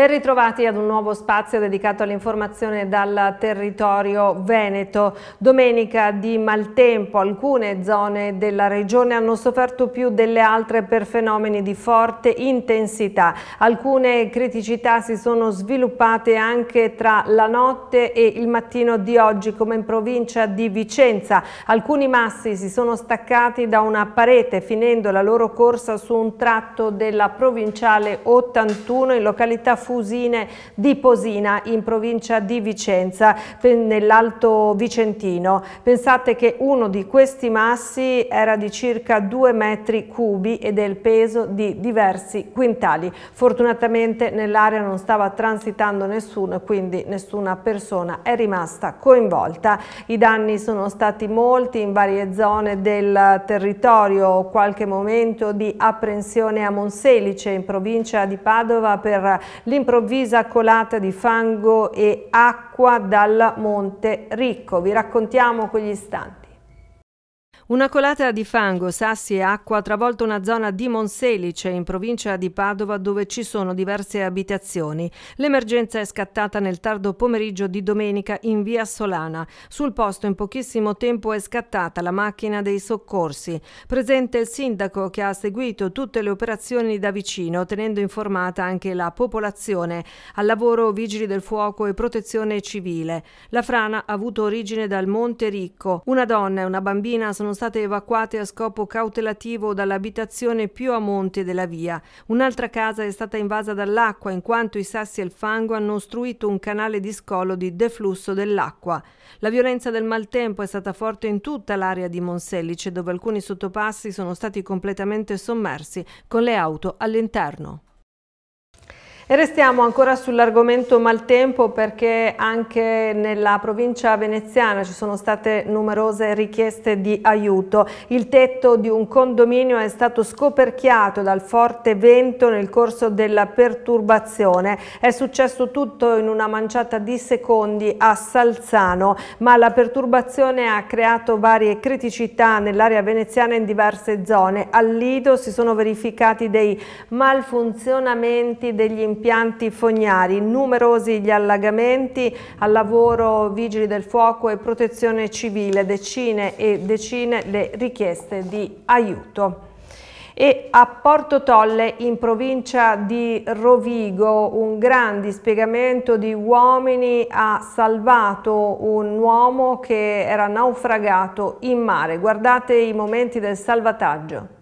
Ben ritrovati ad un nuovo spazio dedicato all'informazione dal territorio veneto. Domenica di maltempo alcune zone della regione hanno sofferto più delle altre per fenomeni di forte intensità. Alcune criticità si sono sviluppate anche tra la notte e il mattino di oggi come in provincia di Vicenza. Alcuni massi si sono staccati da una parete finendo la loro corsa su un tratto della provinciale 81 in località Fuori Fusine di Posina in provincia di Vicenza, nell'Alto Vicentino. Pensate che uno di questi massi era di circa 2 metri cubi e del peso di diversi quintali. Fortunatamente nell'area non stava transitando nessuno quindi nessuna persona è rimasta coinvolta. I danni sono stati molti in varie zone del territorio, qualche momento di apprensione a Monselice in provincia di Padova per l'improvvisa colata di fango e acqua dal Monte Ricco. Vi raccontiamo quegli istanti. Una colata di fango, sassi e acqua ha travolto una zona di Monselice, in provincia di Padova, dove ci sono diverse abitazioni. L'emergenza è scattata nel tardo pomeriggio di domenica in via Solana. Sul posto in pochissimo tempo è scattata la macchina dei soccorsi. Presente il sindaco che ha seguito tutte le operazioni da vicino, tenendo informata anche la popolazione. Al lavoro vigili del fuoco e protezione civile. La frana ha avuto origine dal Monte Ricco. Una donna e una bambina sono state evacuate a scopo cautelativo dall'abitazione più a monte della via. Un'altra casa è stata invasa dall'acqua in quanto i sassi e il fango hanno ostruito un canale di scolo di deflusso dell'acqua. La violenza del maltempo è stata forte in tutta l'area di Monsellice dove alcuni sottopassi sono stati completamente sommersi con le auto all'interno. E restiamo ancora sull'argomento maltempo perché anche nella provincia veneziana ci sono state numerose richieste di aiuto. Il tetto di un condominio è stato scoperchiato dal forte vento nel corso della perturbazione. È successo tutto in una manciata di secondi a Salzano, ma la perturbazione ha creato varie criticità nell'area veneziana in diverse zone. Al Lido si sono verificati dei malfunzionamenti degli impianti impianti fognari, numerosi gli allagamenti, al lavoro vigili del fuoco e protezione civile, decine e decine le richieste di aiuto e a Porto Tolle in provincia di Rovigo un gran dispiegamento di uomini ha salvato un uomo che era naufragato in mare. Guardate i momenti del salvataggio.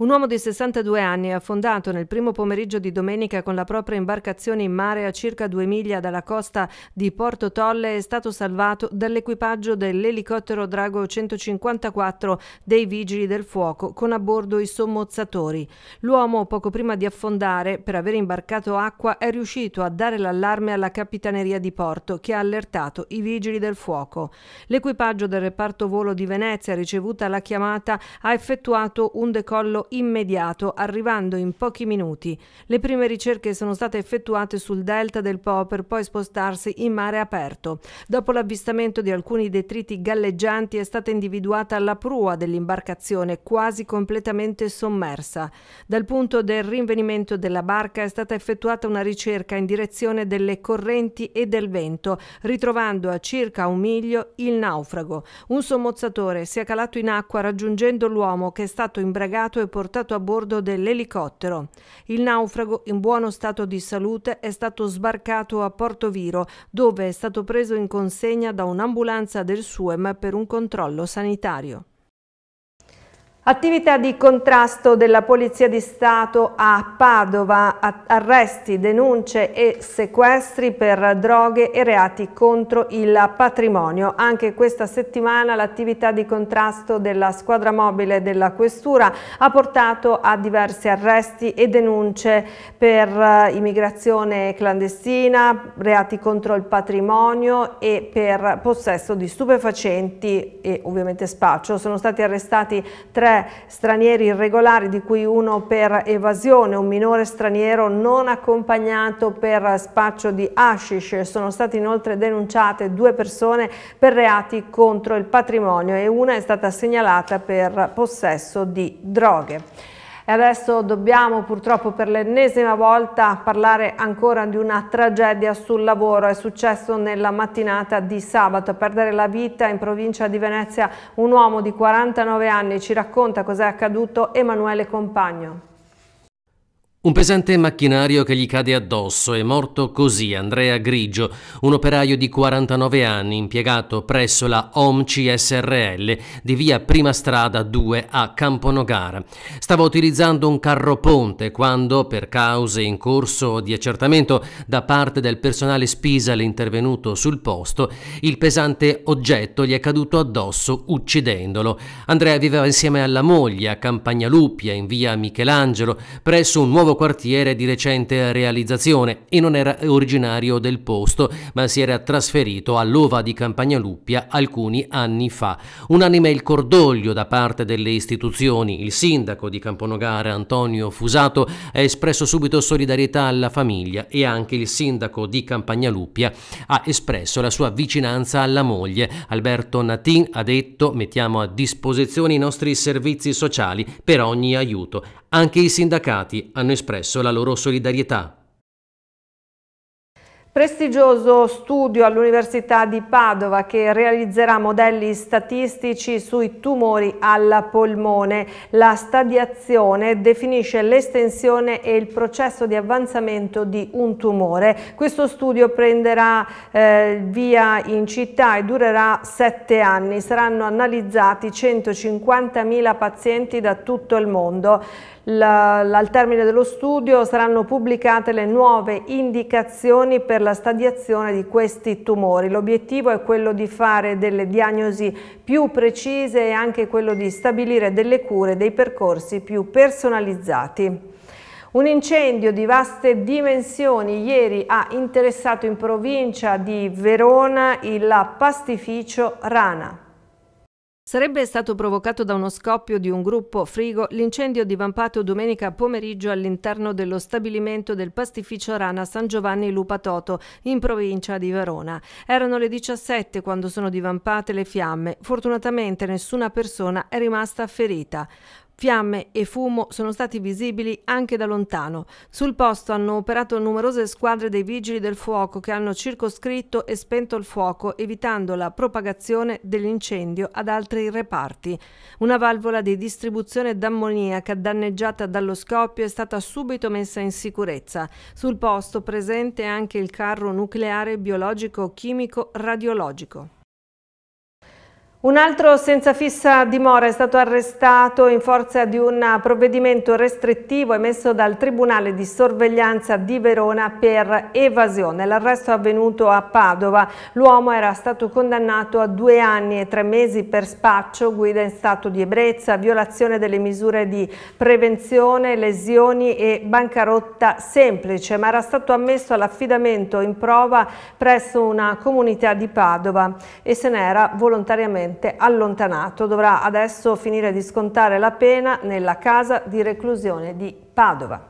Un uomo di 62 anni affondato nel primo pomeriggio di domenica con la propria imbarcazione in mare a circa due miglia dalla costa di Porto Tolle è stato salvato dall'equipaggio dell'elicottero Drago 154 dei Vigili del Fuoco con a bordo i sommozzatori. L'uomo poco prima di affondare, per aver imbarcato acqua, è riuscito a dare l'allarme alla Capitaneria di Porto che ha allertato i Vigili del Fuoco. L'equipaggio del reparto volo di Venezia ricevuta la chiamata ha effettuato un decollo immediato, arrivando in pochi minuti. Le prime ricerche sono state effettuate sul delta del Po per poi spostarsi in mare aperto. Dopo l'avvistamento di alcuni detriti galleggianti è stata individuata la prua dell'imbarcazione, quasi completamente sommersa. Dal punto del rinvenimento della barca è stata effettuata una ricerca in direzione delle correnti e del vento, ritrovando a circa un miglio il naufrago. Un sommozzatore si è calato in acqua raggiungendo l'uomo che è stato imbragato e portato portato a bordo dell'elicottero. Il naufrago, in buono stato di salute, è stato sbarcato a Porto Viro, dove è stato preso in consegna da un'ambulanza del SUEM per un controllo sanitario. Attività di contrasto della Polizia di Stato a Padova, arresti, denunce e sequestri per droghe e reati contro il patrimonio. Anche questa settimana l'attività di contrasto della squadra mobile della Questura ha portato a diversi arresti e denunce per eh, immigrazione clandestina, reati contro il patrimonio e per possesso di stupefacenti e ovviamente spaccio. Sono stati arrestati tre tre stranieri irregolari, di cui uno per evasione, un minore straniero non accompagnato per spaccio di hashish. Sono state inoltre denunciate due persone per reati contro il patrimonio e una è stata segnalata per possesso di droghe. E adesso dobbiamo purtroppo per l'ennesima volta parlare ancora di una tragedia sul lavoro. È successo nella mattinata di sabato. A perdere la vita in provincia di Venezia un uomo di 49 anni. Ci racconta cos'è accaduto Emanuele Compagno. Un pesante macchinario che gli cade addosso è morto così Andrea Grigio, un operaio di 49 anni impiegato presso la OMCI SRL di via Prima Strada 2 a Camponogara. Stava utilizzando un carro ponte quando, per cause in corso di accertamento da parte del personale Spisal intervenuto sul posto, il pesante oggetto gli è caduto addosso uccidendolo. Andrea viveva insieme alla moglie a Campagnaluppia in via Michelangelo presso un nuovo nuovo quartiere di recente realizzazione e non era originario del posto, ma si era trasferito all'Ova di Campagnaluppia alcuni anni fa. Unanime il cordoglio da parte delle istituzioni. Il sindaco di Camponogara, Antonio Fusato, ha espresso subito solidarietà alla famiglia e anche il sindaco di Campagnaluppia ha espresso la sua vicinanza alla moglie. Alberto Natin ha detto mettiamo a disposizione i nostri servizi sociali per ogni aiuto. Anche i sindacati hanno espresso la loro solidarietà. Prestigioso studio all'Università di Padova che realizzerà modelli statistici sui tumori alla polmone. La stadiazione definisce l'estensione e il processo di avanzamento di un tumore. Questo studio prenderà eh, via in città e durerà sette anni. Saranno analizzati 150.000 pazienti da tutto il mondo al termine dello studio saranno pubblicate le nuove indicazioni per la stadiazione di questi tumori. L'obiettivo è quello di fare delle diagnosi più precise e anche quello di stabilire delle cure, dei percorsi più personalizzati. Un incendio di vaste dimensioni ieri ha interessato in provincia di Verona il pastificio Rana. Sarebbe stato provocato da uno scoppio di un gruppo frigo l'incendio divampato domenica pomeriggio all'interno dello stabilimento del pastificio Rana San Giovanni Lupatoto, in provincia di Verona. Erano le 17 quando sono divampate le fiamme. Fortunatamente nessuna persona è rimasta ferita. Fiamme e fumo sono stati visibili anche da lontano. Sul posto hanno operato numerose squadre dei vigili del fuoco che hanno circoscritto e spento il fuoco, evitando la propagazione dell'incendio ad altri reparti. Una valvola di distribuzione d'ammoniaca danneggiata dallo scoppio è stata subito messa in sicurezza. Sul posto presente anche il carro nucleare biologico-chimico radiologico. Un altro senza fissa dimora è stato arrestato in forza di un provvedimento restrittivo emesso dal Tribunale di Sorveglianza di Verona per evasione. L'arresto è avvenuto a Padova. L'uomo era stato condannato a due anni e tre mesi per spaccio, guida in stato di ebbrezza, violazione delle misure di prevenzione, lesioni e bancarotta semplice, ma era stato ammesso all'affidamento in prova presso una comunità di Padova e se n'era volontariamente delinquente allontanato dovrà adesso finire di scontare la pena nella casa di reclusione di Padova.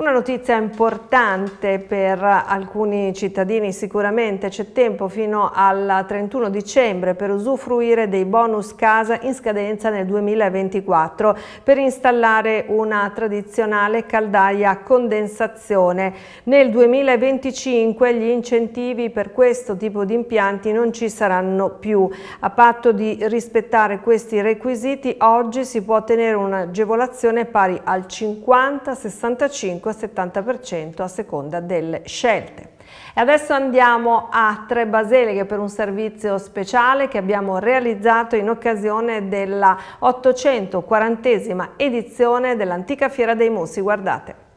Una notizia importante per alcuni cittadini sicuramente, c'è tempo fino al 31 dicembre per usufruire dei bonus casa in scadenza nel 2024 per installare una tradizionale caldaia a condensazione. Nel 2025 gli incentivi per questo tipo di impianti non ci saranno più. A patto di rispettare questi requisiti oggi si può ottenere un'agevolazione pari al 50, 65 70% a seconda delle scelte. E adesso andiamo a Tre Baseliche per un servizio speciale che abbiamo realizzato in occasione della 840esima edizione dell'antica Fiera dei Mossi. Guardate.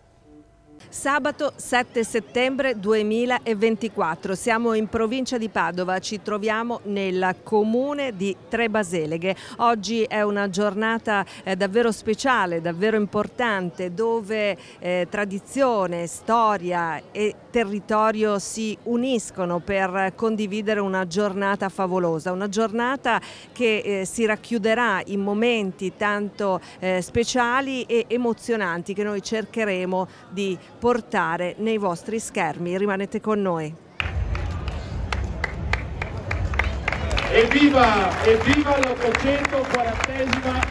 Sabato 7 settembre 2024, siamo in provincia di Padova, ci troviamo nel comune di Trebaseleghe. Oggi è una giornata eh, davvero speciale, davvero importante, dove eh, tradizione, storia e territorio si uniscono per condividere una giornata favolosa, una giornata che eh, si racchiuderà in momenti tanto eh, speciali e emozionanti che noi cercheremo di portare nei vostri schermi. Rimanete con noi. Evviva, evviva l'Ottocento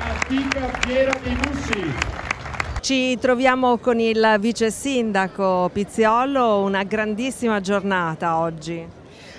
antica fiera dei Mussi! Ci troviamo con il vice sindaco Pizziollo, una grandissima giornata oggi.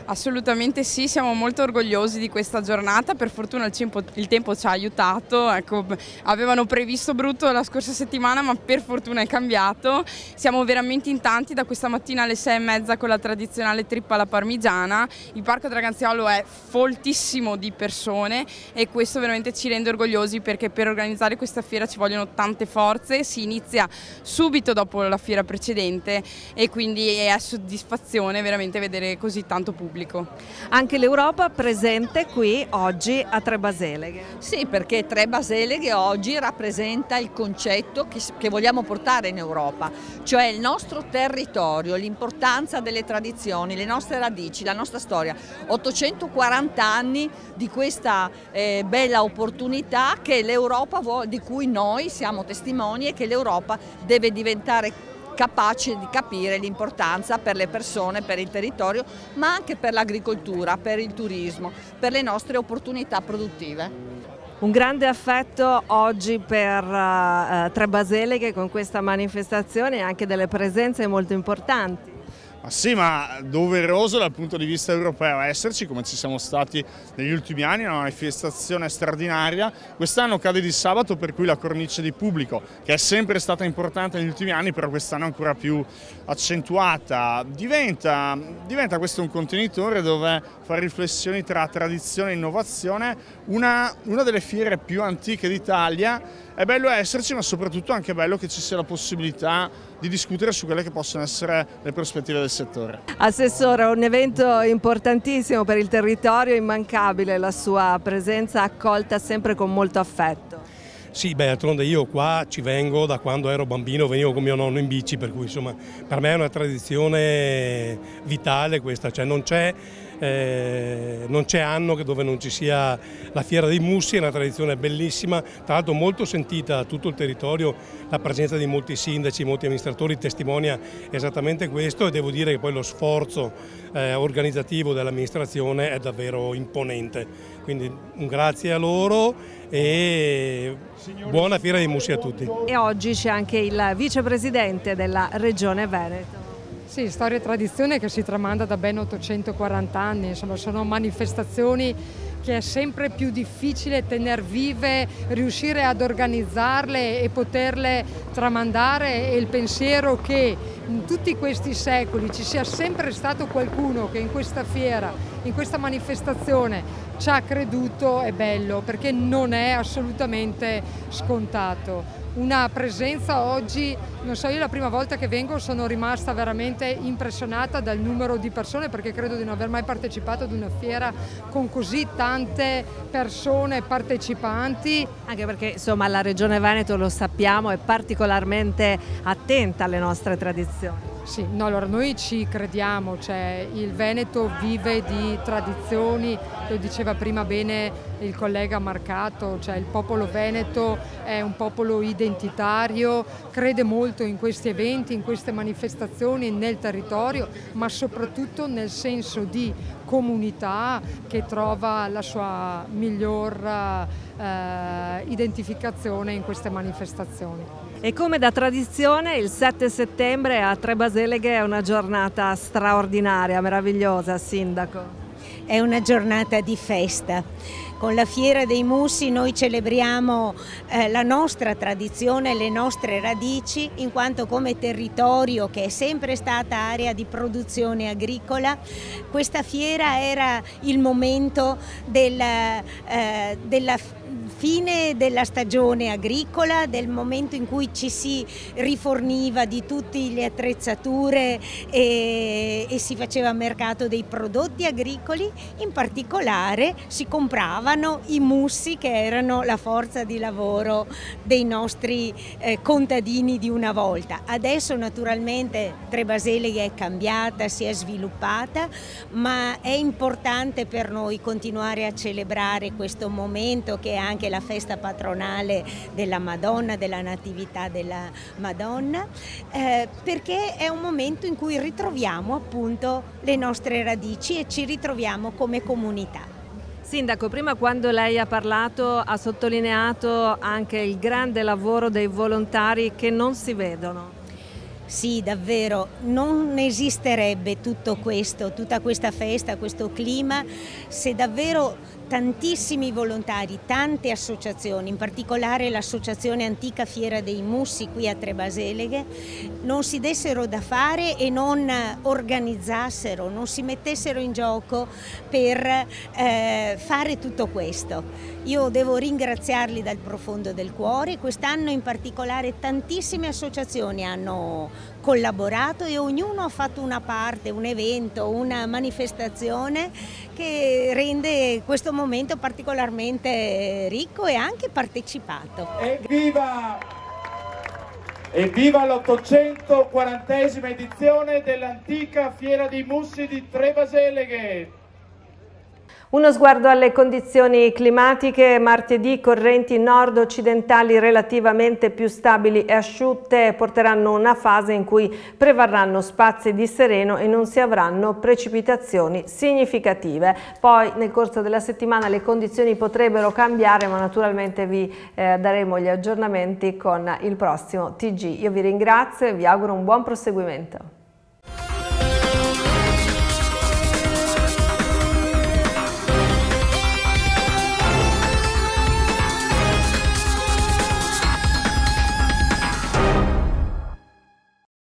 Assolutamente sì, siamo molto orgogliosi di questa giornata, per fortuna il tempo, il tempo ci ha aiutato, ecco, avevano previsto brutto la scorsa settimana ma per fortuna è cambiato, siamo veramente in tanti da questa mattina alle sei e mezza con la tradizionale trippa alla parmigiana, il Parco Draganziolo è foltissimo di persone e questo veramente ci rende orgogliosi perché per organizzare questa fiera ci vogliono tante forze, si inizia subito dopo la fiera precedente e quindi è soddisfazione veramente vedere così tanto pubblico pubblico. Anche l'Europa presente qui oggi a Tre Baseleghe. Sì, perché Tre Baseleghe oggi rappresenta il concetto che, che vogliamo portare in Europa, cioè il nostro territorio, l'importanza delle tradizioni, le nostre radici, la nostra storia. 840 anni di questa eh, bella opportunità di cui noi siamo testimoni e che l'Europa deve diventare capaci di capire l'importanza per le persone, per il territorio, ma anche per l'agricoltura, per il turismo, per le nostre opportunità produttive. Un grande affetto oggi per uh, Tre Baseliche con questa manifestazione e anche delle presenze molto importanti. Ma sì, ma doveroso dal punto di vista europeo esserci, come ci siamo stati negli ultimi anni, una manifestazione straordinaria. Quest'anno cade di sabato, per cui la cornice di pubblico, che è sempre stata importante negli ultimi anni, però quest'anno è ancora più accentuata, diventa, diventa, questo un contenitore dove fare riflessioni tra tradizione e innovazione, una, una delle fiere più antiche d'Italia. È bello esserci, ma soprattutto anche bello che ci sia la possibilità di discutere su quelle che possono essere le prospettive del settore. Assessore, un evento importantissimo per il territorio, immancabile la sua presenza accolta sempre con molto affetto. Sì, beh, d'altronde io qua ci vengo da quando ero bambino, venivo con mio nonno in bici, per cui insomma per me è una tradizione vitale questa, cioè non c'è eh, non c'è anno dove non ci sia la Fiera dei Mussi, è una tradizione bellissima, tra l'altro molto sentita da tutto il territorio, la presenza di molti sindaci, molti amministratori testimonia esattamente questo e devo dire che poi lo sforzo eh, organizzativo dell'amministrazione è davvero imponente, quindi un grazie a loro e buona Fiera dei Mussi a tutti. E oggi c'è anche il vicepresidente della Regione Veneto. Sì, storia e tradizione che si tramanda da ben 840 anni, insomma sono manifestazioni che è sempre più difficile tenere vive, riuscire ad organizzarle e poterle tramandare e il pensiero che in tutti questi secoli ci sia sempre stato qualcuno che in questa fiera, in questa manifestazione ci ha creduto è bello perché non è assolutamente scontato una presenza oggi, non so, io la prima volta che vengo sono rimasta veramente impressionata dal numero di persone perché credo di non aver mai partecipato ad una fiera con così tante persone partecipanti. Anche perché insomma la Regione Veneto lo sappiamo è particolarmente attenta alle nostre tradizioni. Sì, no, allora noi ci crediamo, cioè il Veneto vive di tradizioni, lo diceva prima bene il collega Marcato, cioè il popolo veneto è un popolo identitario, crede molto in questi eventi, in queste manifestazioni, nel territorio, ma soprattutto nel senso di comunità che trova la sua miglior eh, identificazione in queste manifestazioni. E come da tradizione il 7 settembre a Trebaseleghe è una giornata straordinaria, meravigliosa, Sindaco. È una giornata di festa. Con la Fiera dei Mussi noi celebriamo eh, la nostra tradizione, le nostre radici, in quanto come territorio che è sempre stata area di produzione agricola, questa fiera era il momento del, eh, della fine della stagione agricola, del momento in cui ci si riforniva di tutte le attrezzature e, e si faceva mercato dei prodotti agricoli, in particolare si compravano i mussi che erano la forza di lavoro dei nostri eh, contadini di una volta. Adesso naturalmente Trebasele è cambiata, si è sviluppata, ma è importante per noi continuare a celebrare questo momento che è anche la festa patronale della Madonna, della Natività della Madonna, eh, perché è un momento in cui ritroviamo appunto le nostre radici e ci ritroviamo come comunità. Sindaco, prima quando lei ha parlato ha sottolineato anche il grande lavoro dei volontari che non si vedono. Sì, davvero, non esisterebbe tutto questo, tutta questa festa, questo clima, se davvero tantissimi volontari, tante associazioni, in particolare l'associazione Antica Fiera dei Mussi qui a Trebaseleghe, non si dessero da fare e non organizzassero, non si mettessero in gioco per eh, fare tutto questo. Io devo ringraziarli dal profondo del cuore, quest'anno in particolare tantissime associazioni hanno collaborato e ognuno ha fatto una parte, un evento, una manifestazione che rende questo momento momento particolarmente ricco e anche partecipato. Evviva! Evviva l'840esima edizione dell'antica Fiera dei Mussi di Trevaseleghe! Uno sguardo alle condizioni climatiche, martedì correnti nord-occidentali relativamente più stabili e asciutte porteranno una fase in cui prevarranno spazi di sereno e non si avranno precipitazioni significative. Poi nel corso della settimana le condizioni potrebbero cambiare ma naturalmente vi eh, daremo gli aggiornamenti con il prossimo TG. Io vi ringrazio e vi auguro un buon proseguimento.